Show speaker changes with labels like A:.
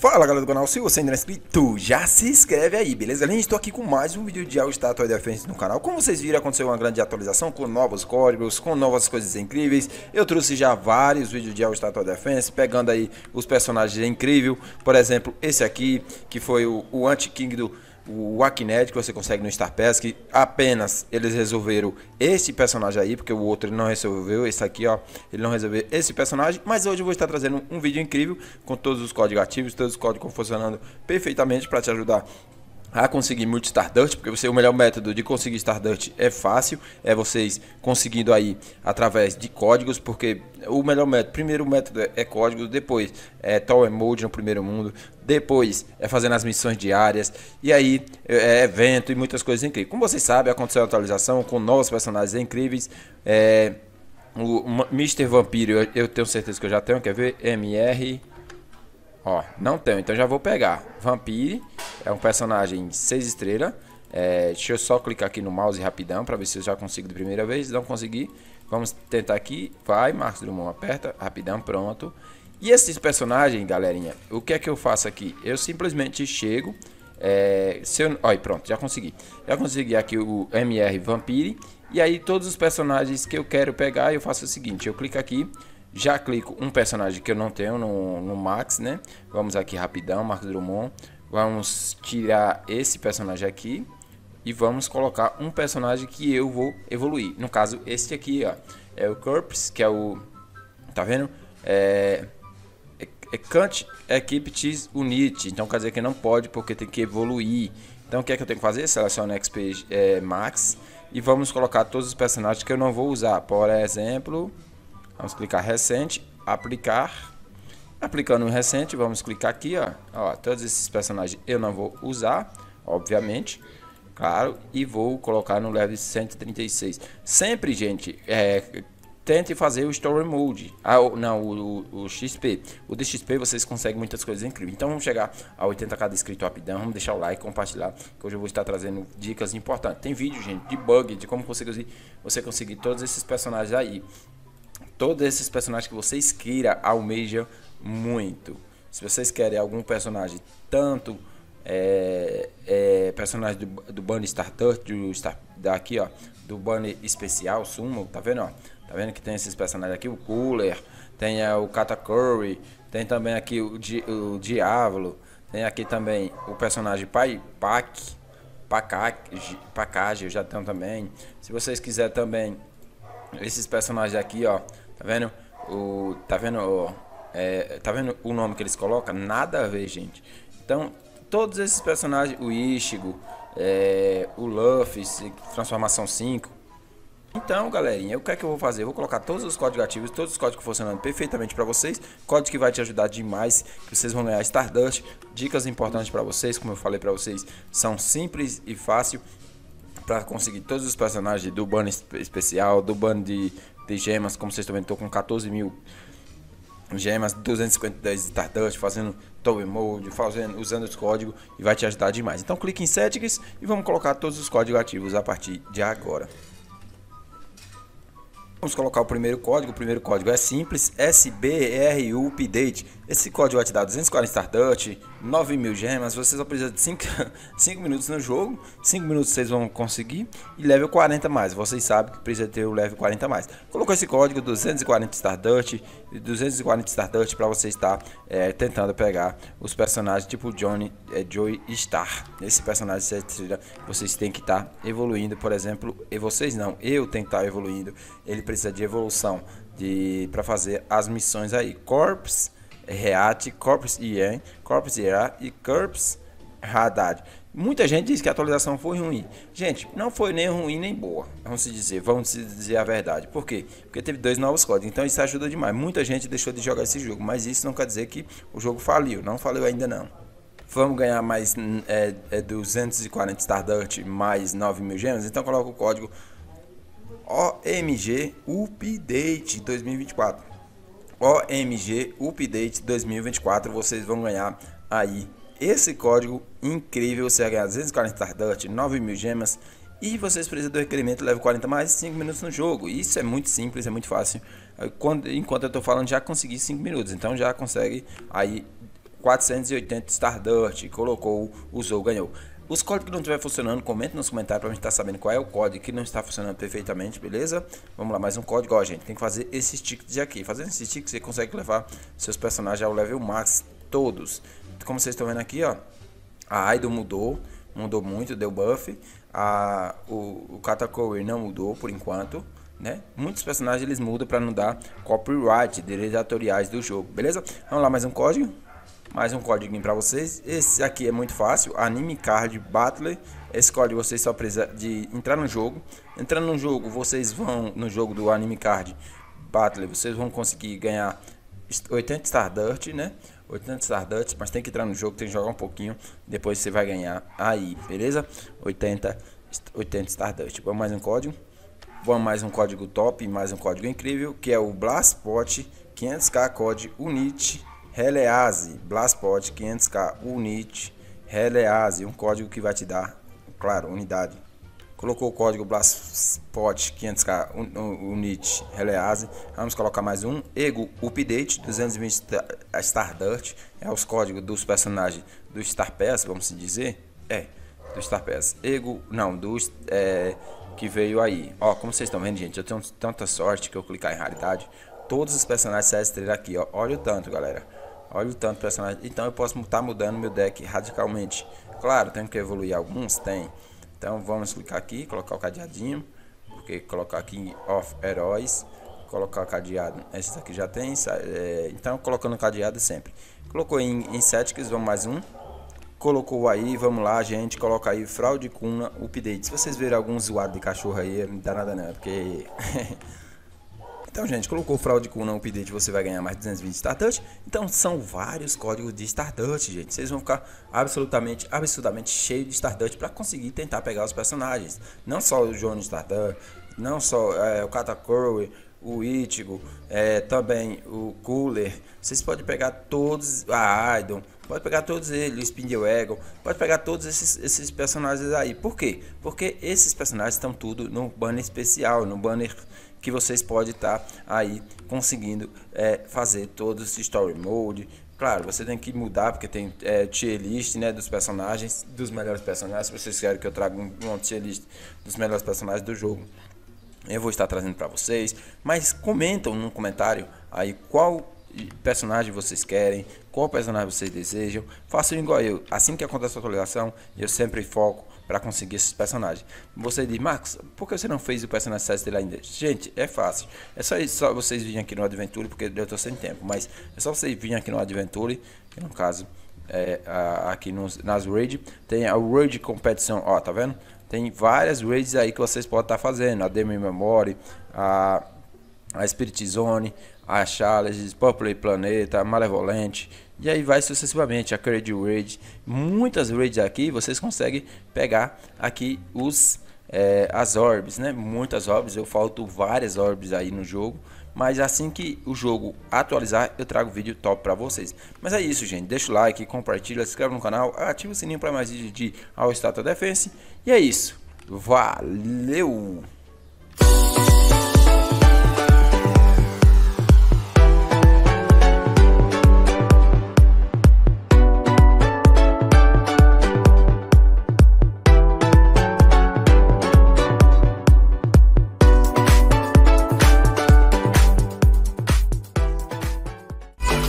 A: Fala galera do canal, se você ainda não é inscrito, já se inscreve aí, beleza? Galera, estou aqui com mais um vídeo de All Statua Defense no canal. Como vocês viram, aconteceu uma grande atualização com novos códigos, com novas coisas incríveis. Eu trouxe já vários vídeos de All Statua Defense, pegando aí os personagens incríveis. Por exemplo, esse aqui, que foi o, o Anti-King do o Akinet que você consegue no Star Pass, que apenas eles resolveram esse personagem aí, porque o outro não resolveu, esse aqui ó, ele não resolveu esse personagem, mas hoje eu vou estar trazendo um vídeo incrível com todos os códigos ativos, todos os códigos funcionando perfeitamente para te ajudar a conseguir muito Stardust, porque você, o melhor método de conseguir Stardust é fácil, é vocês conseguindo aí através de códigos, porque o melhor método, primeiro método é, código, depois é Tower Mode no primeiro mundo, depois é fazendo as missões diárias, e aí é, é evento e muitas coisas incríveis. Como vocês sabem, aconteceu a atualização com novos personagens incríveis, é, o Mr. Vampiro, eu, eu tenho certeza que eu já tenho, quer ver? MR... Ó, não tenho, então já vou pegar. Vampire é um personagem 6 estrelas. É, deixa eu só clicar aqui no mouse rapidão para ver se eu já consigo de primeira vez. Não consegui. Vamos tentar aqui. Vai, Marcos Drummond, aperta. Rapidão, pronto. E esses personagens, galerinha, o que é que eu faço aqui? Eu simplesmente chego... É, se pronto, já consegui. Já consegui aqui o MR Vampire. E aí todos os personagens que eu quero pegar, eu faço o seguinte. Eu clico aqui. Já clico um personagem que eu não tenho no, no Max, né? Vamos aqui rapidão, Marcos Drummond. Vamos tirar esse personagem aqui e vamos colocar um personagem que eu vou evoluir. No caso, este aqui, ó, é o Corpse, que é o... tá vendo? É... é can't é é equip unit, então quer dizer que não pode porque tem que evoluir. Então o que é que eu tenho que fazer? Seleciono XP é, Max e vamos colocar todos os personagens que eu não vou usar. Por exemplo, vamos clicar recente, aplicar Aplicando o recente, vamos clicar aqui, ó. ó. Todos esses personagens eu não vou usar, obviamente. Claro, e vou colocar no level 136. Sempre, gente, é, tente fazer o Story Mode. Ah, não, o, o, o, XP. O XP vocês conseguem muitas coisas incríveis. Então vamos chegar a 80k de inscrito rapidão. Vamos deixar o like, compartilhar. Que hoje eu vou estar trazendo dicas importantes. Tem vídeo, gente, de bug, de como conseguir, você conseguir todos esses personagens aí. Todos esses personagens que vocês queiram almejam muito. Se vocês querem algum personagem, tanto é, é, personagem do, do Bunny starter do, Star, daqui ó, do Bunny Especial, Sumo, tá vendo ó? Tá vendo que tem esses personagens aqui, o Cooler, tem é, o Katakuri, tem também aqui o, Di, o Diablo, tem aqui também o personagem Pai Pac, Pacage, eu já tenho também. Se vocês quiserem também esses personagens aqui, ó, tá vendo? O, tá vendo? É, tá vendo o nome que eles colocam? Nada a ver, gente. Então, todos esses personagens, o Ishigo, é, o Luffy, Transformação 5. Então, galerinha, o que é que eu vou fazer? Eu vou colocar todos os códigos ativos, todos os códigos funcionando perfeitamente para vocês. Código que vai te ajudar demais, que vocês vão ganhar Stardust. Dicas importantes para vocês, como eu falei para vocês, são simples e fácil para conseguir todos os personagens do ban especial, do ban de, de gemas. Como vocês também estão com 14 mil gemas 250 de Stardust, fazendo Toby Mode, fazendo, usando os códigos e vai te ajudar demais. Então clique em Settings e vamos colocar todos os códigos ativos a partir de agora. Vamos colocar o primeiro código. O primeiro código é simples, SBRUPdate. Esse código vai te dar 240 Stardust, 9 mil gemas. Você só precisa de 5, 5 minutos no jogo. 5 minutos vocês vão conseguir. E level 40 mais. Vocês sabem que precisa ter o level 40 mais. Colocou esse código 240 Stardust. 240 Stardust para você estar é, tentando pegar os personagens tipo Johnny, é, Joy Star. Esse personagem vocês têm que estar evoluindo. Por exemplo, e vocês não. Eu tenho que estar evoluindo. Ele precisa de evolução de para fazer as missões aí. Corps react Corps Ian, Corps Ira e Corps Haddad. Muita gente diz que a atualização foi ruim. Gente, não foi nem ruim nem boa. Vamos dizer, vamos dizer a verdade. Por quê? Porque teve dois novos códigos. Então isso ajuda demais. Muita gente deixou de jogar esse jogo, mas isso não quer dizer que o jogo faliu. Não faliu ainda não. Vamos ganhar mais é, é 240 Stardust mais 9 mil gemas. Então coloca o código OMG Update 2024. OMG Update 2024, vocês vão ganhar aí esse código incrível, você vai ganhar 240 Stardust, 9 mil gemas e vocês precisam do requerimento level 40 mais 5 minutos no jogo. Isso é muito simples, é muito fácil. Quando, enquanto eu estou falando, já consegui 5 minutos, então já consegue aí 480 Stardust, colocou, usou, ganhou. Os códigos que não estiver funcionando, comente nos comentários para a gente estar tá sabendo qual é o código que não está funcionando perfeitamente, beleza? Vamos lá, mais um código, ó, gente. Tem que fazer esses tickets aqui. Fazendo esses tickets, você consegue levar seus personagens ao level max, todos. Como vocês estão vendo aqui, ó, a Aido mudou, mudou muito, deu buff. A, o, o não mudou por enquanto. Né? Muitos personagens eles mudam para não dar copyright, direitos autoriais do jogo, beleza? Vamos lá, mais um código mais um código para vocês. Esse aqui é muito fácil, Anime Card Battler. Esse código vocês só precisa de entrar no jogo. Entrando no jogo, vocês vão no jogo do Anime Card Battler, vocês vão conseguir ganhar 80 Stardust, né? 80 Stardust, mas tem que entrar no jogo, tem que jogar um pouquinho, depois você vai ganhar aí, beleza? 80 80 Stardust. Vamos mais um código. Vamos mais um código top, mais um código incrível, que é o Blastpot 500k Code Unit Release, Blastpot 500k, unit, Release, um código que vai te dar, claro, unidade. Colocou o código Blastpot 500k, unit, Release. Vamos colocar mais um, Ego Update 220 Stardust, é os códigos dos personagens do Star Pass, vamos dizer. É, do Star Pass. Ego, não, do é, que veio aí. Ó, como vocês estão vendo, gente, eu tenho tanta sorte que eu clicar em raridade. Todos os personagens saem estrela aqui, ó. Olha o tanto, galera. Olha o tanto de personagem. Então eu posso estar tá mudando meu deck radicalmente. Claro, tem que evoluir alguns, tem. Então vamos clicar aqui, colocar o cadeadinho. Porque colocar aqui off heróis. Colocar o cadeado. Esse aqui já tem. É, então colocando o cadeado sempre. Colocou em, em Setics, vamos mais um. Colocou aí, vamos lá, gente. Coloca aí fraude cuna update. Se vocês verem algum zoado de cachorro aí, não dá nada não, é porque. Então, gente, colocou fraude com não update, você vai ganhar mais 220 startups. Então, são vários códigos de startups, gente. Vocês vão ficar absolutamente, absolutamente cheio de startups para conseguir tentar pegar os personagens. Não só o Johnny Startup, não só é, o Katakuri, o Ichigo, é, também o Cooler. Vocês podem pegar todos, a Aidon, pode pegar todos eles, o Spindle pode pegar todos esses, esses personagens aí. Por quê? Porque esses personagens estão tudo no banner especial, no banner que vocês podem estar tá aí conseguindo é, fazer todo esse story mode. Claro, você tem que mudar, porque tem é, tier list né, dos personagens, dos melhores personagens. Se vocês querem que eu traga um, um tier list dos melhores personagens do jogo, eu vou estar trazendo para vocês. Mas comentam no comentário aí qual personagem vocês querem, qual personagem vocês desejam. Façam igual eu. Assim que acontece a atualização, eu sempre foco para conseguir esses personagens. Você diz, Marcos, por que você não fez o personagem César dele ainda? Gente, é fácil. É só, só vocês virem aqui no Adventure, porque eu estou sem tempo, mas é só vocês virem aqui no Adventure, que no caso é, a, aqui nos, nas raids, tem a raid competição, ó, tá vendo? Tem várias raids aí que vocês podem estar tá fazendo, a Demi Memory, a a Spirit Zone, a Challenge, Popular Planeta, a Malevolente, e aí vai sucessivamente, a Credit Raid. Muitas raids aqui vocês conseguem pegar aqui os é, as orbes, né? Muitas orbes, eu falto várias orbes aí no jogo. Mas assim que o jogo atualizar, eu trago vídeo top pra vocês. Mas é isso, gente. Deixa o like, compartilha, se inscreve no canal, ativa o sininho para mais vídeos de All Stata Defense. E é isso. Valeu!